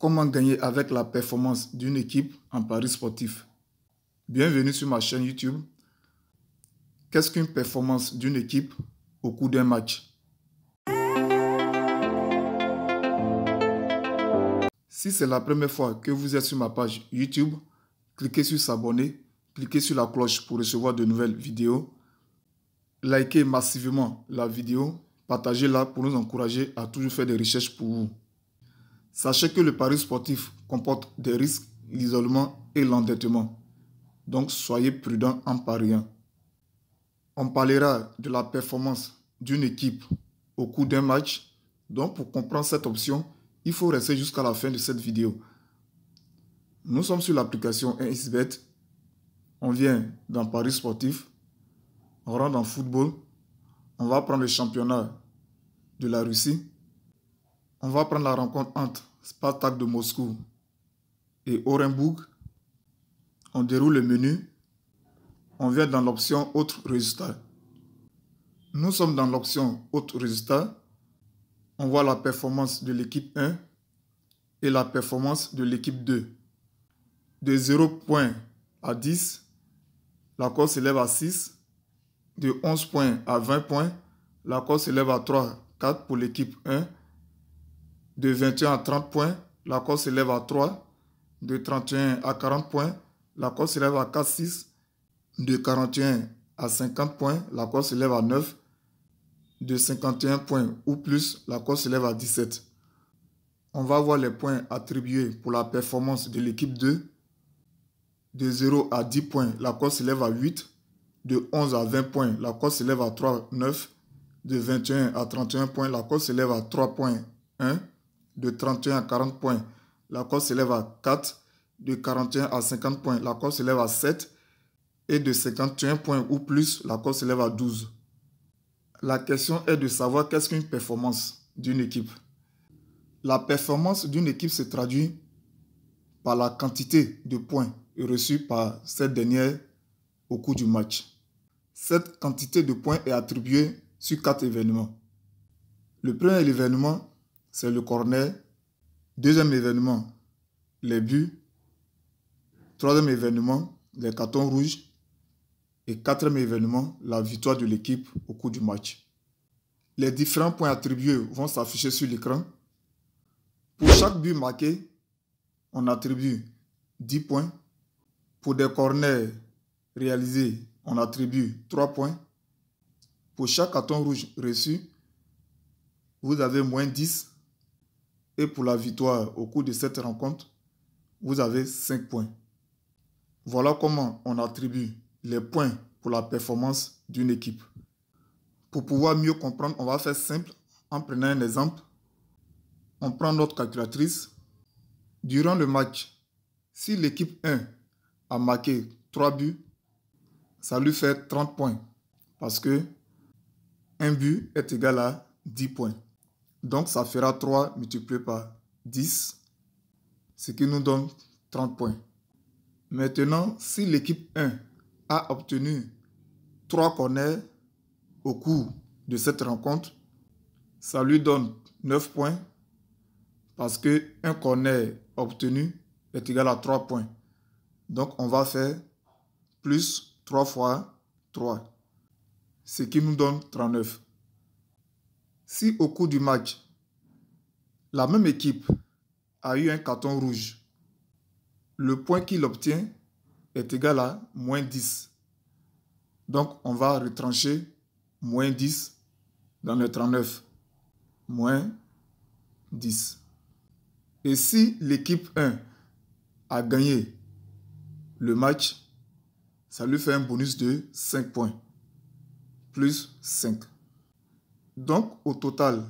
Comment gagner avec la performance d'une équipe en paris sportif Bienvenue sur ma chaîne YouTube. Qu'est-ce qu'une performance d'une équipe au cours d'un match Si c'est la première fois que vous êtes sur ma page YouTube, cliquez sur s'abonner, cliquez sur la cloche pour recevoir de nouvelles vidéos, likez massivement la vidéo, partagez-la pour nous encourager à toujours faire des recherches pour vous. Sachez que le pari sportif comporte des risques, l'isolement et l'endettement. Donc soyez prudent en pariant. On parlera de la performance d'une équipe au cours d'un match. Donc pour comprendre cette option, il faut rester jusqu'à la fin de cette vidéo. Nous sommes sur l'application 1xBet. On vient dans Paris sportif. On rentre dans football. On va prendre le championnat de la Russie on va prendre la rencontre entre Spartak de Moscou et Orenburg. On déroule le menu. On vient dans l'option Autres résultat. Nous sommes dans l'option Autres résultat. On voit la performance de l'équipe 1 et la performance de l'équipe 2. De 0 points à 10, la course s'élève à 6. De 11 points à 20 points, la course s'élève à 3, 4 pour l'équipe 1 de 21 à 30 points, la course s'élève à 3. De 31 à 40 points, la course s'élève à 4-6. De 41 à 50 points, la course s'élève à 9. De 51 points ou plus, la course s'élève à 17. On va voir les points attribués pour la performance de l'équipe 2. De 0 à 10 points, la course s'élève à 8. De 11 à 20 points, la course s'élève à 3, 9. De 21 à 31 points, la course s'élève à 3 points, 1 de 31 à 40 points, l'accord s'élève à 4. De 41 à 50 points, l'accord s'élève à 7. Et de 51 points ou plus, la s'élève à 12. La question est de savoir qu'est-ce qu'une performance d'une équipe. La performance d'une équipe se traduit par la quantité de points reçus par cette dernière au cours du match. Cette quantité de points est attribuée sur quatre événements. Le premier événement c'est le corner. Deuxième événement, les buts. Troisième événement, les cartons rouges. Et quatrième événement, la victoire de l'équipe au cours du match. Les différents points attribués vont s'afficher sur l'écran. Pour chaque but marqué, on attribue 10 points. Pour des corners réalisés, on attribue 3 points. Pour chaque carton rouge reçu, vous avez moins 10 et pour la victoire au cours de cette rencontre, vous avez 5 points. Voilà comment on attribue les points pour la performance d'une équipe. Pour pouvoir mieux comprendre, on va faire simple en prenant un exemple. On prend notre calculatrice. Durant le match, si l'équipe 1 a marqué 3 buts, ça lui fait 30 points parce que un but est égal à 10 points. Donc ça fera 3 multiplié par 10, ce qui nous donne 30 points. Maintenant, si l'équipe 1 a obtenu 3 corners au cours de cette rencontre, ça lui donne 9 points parce que un corner obtenu est égal à 3 points. Donc on va faire plus 3 fois 3, ce qui nous donne 39. Si au cours du match, la même équipe a eu un carton rouge, le point qu'il obtient est égal à moins 10. Donc on va retrancher moins 10 dans le 39. Moins 10. Et si l'équipe 1 a gagné le match, ça lui fait un bonus de 5 points. Plus 5. Donc, au total,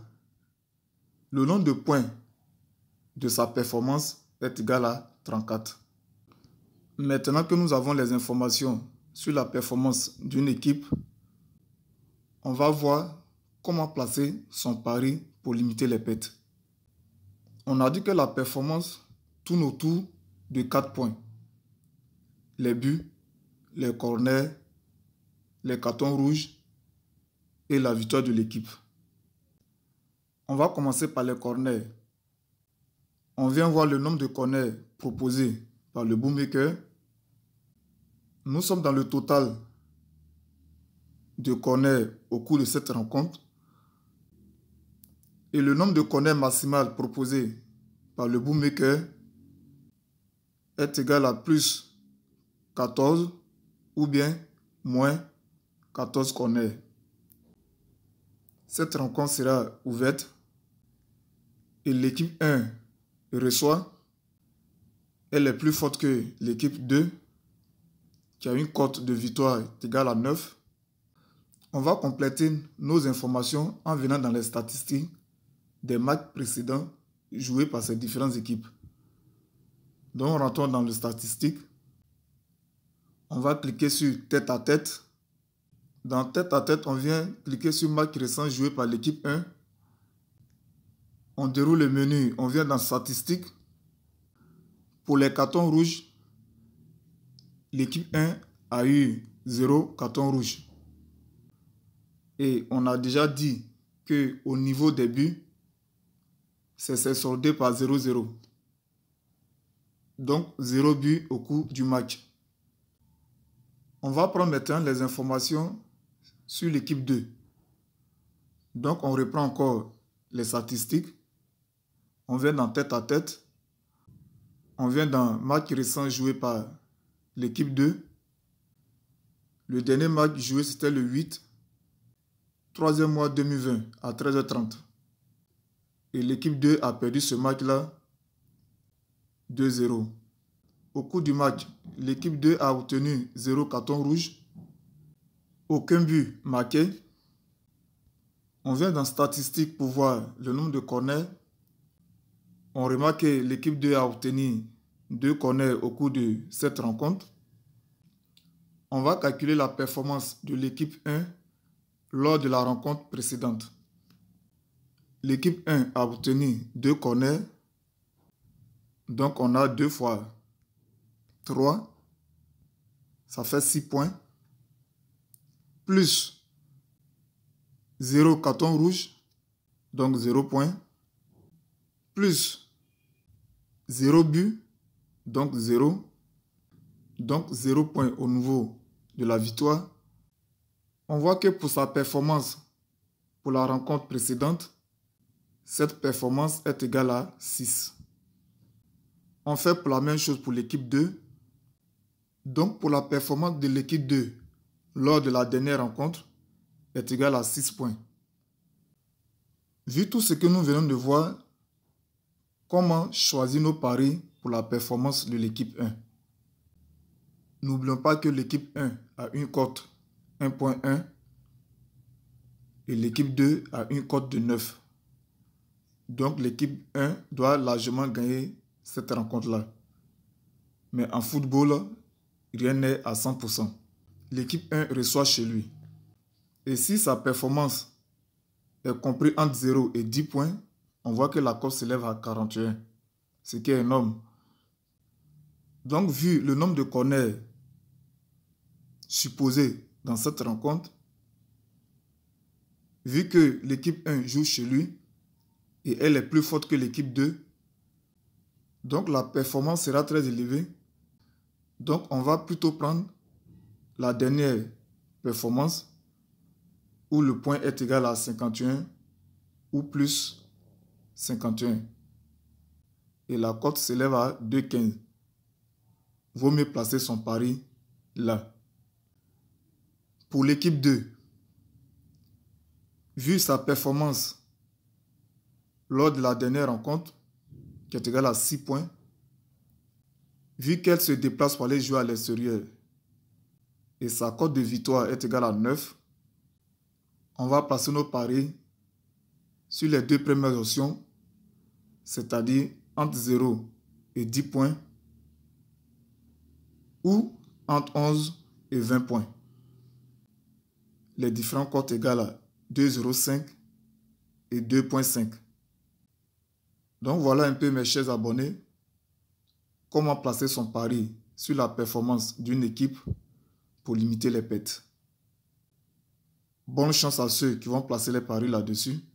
le nombre de points de sa performance est égal à 34. Maintenant que nous avons les informations sur la performance d'une équipe, on va voir comment placer son pari pour limiter les pertes. On a dit que la performance tourne autour de 4 points. Les buts, les corners, les cartons rouges et la victoire de l'équipe. On va commencer par les corners. On vient voir le nombre de corners proposés par le boommaker. Nous sommes dans le total de corners au cours de cette rencontre. Et le nombre de corners maximal proposé par le boommaker est égal à plus 14 ou bien moins 14 corners. Cette rencontre sera ouverte et l'équipe 1 reçoit. Elle est plus forte que l'équipe 2 qui a une cote de victoire égale à 9. On va compléter nos informations en venant dans les statistiques des matchs précédents joués par ces différentes équipes. Donc, rentrons dans les statistiques. On va cliquer sur tête à tête. Dans tête à tête, on vient cliquer sur match récent joué par l'équipe 1. On déroule le menu, on vient dans statistiques. Pour les cartons rouges, l'équipe 1 a eu 0 carton rouge. Et on a déjà dit que au niveau des buts, c'est soldé par 0-0. Donc 0 but au cours du match. On va prendre maintenant les informations sur l'équipe 2. Donc on reprend encore les statistiques. On vient dans tête à tête. On vient dans match récent joué par l'équipe 2. Le dernier match joué, c'était le 8, troisième mois 2020 à 13h30. Et l'équipe 2 a perdu ce match-là 2-0. Au cours du match, l'équipe 2 a obtenu 0 carton rouge aucun but marqué. On vient dans statistiques pour voir le nombre de corners. On remarque que l'équipe 2 a obtenu deux corners au cours de cette rencontre. On va calculer la performance de l'équipe 1 lors de la rencontre précédente. L'équipe 1 a obtenu deux corners. Donc on a deux fois 3. Ça fait 6 points plus 0 carton rouge, donc 0 point, plus 0 but, donc 0, donc 0 point au niveau de la victoire. On voit que pour sa performance pour la rencontre précédente, cette performance est égale à 6. On fait pour la même chose pour l'équipe 2. Donc pour la performance de l'équipe 2 lors de la dernière rencontre est égal à 6 points. Vu tout ce que nous venons de voir, comment choisir nos paris pour la performance de l'équipe 1 N'oublions pas que l'équipe 1 a une cote 1.1 et l'équipe 2 a une cote de 9. Donc l'équipe 1 doit largement gagner cette rencontre-là. Mais en football, rien n'est à 100% l'équipe 1 reçoit chez lui. Et si sa performance est comprise entre 0 et 10 points, on voit que la course s'élève à 41, ce qui est énorme. Donc, vu le nombre de corners supposés dans cette rencontre, vu que l'équipe 1 joue chez lui et elle est plus forte que l'équipe 2, donc la performance sera très élevée. Donc, on va plutôt prendre la dernière performance où le point est égal à 51 ou plus 51. Et la cote s'élève à 2,15. Vaut mieux placer son pari là. Pour l'équipe 2, vu sa performance lors de la dernière rencontre, qui est égale à 6 points, vu qu'elle se déplace pour aller jouer à l'extérieur, et sa cote de victoire est égale à 9, on va placer nos paris sur les deux premières options, c'est-à-dire entre 0 et 10 points ou entre 11 et 20 points. Les différents cotes égales à 2,05 et 2,5. Donc voilà un peu mes chers abonnés, comment placer son pari sur la performance d'une équipe pour limiter les pètes. Bonne chance à ceux qui vont placer les paris là-dessus.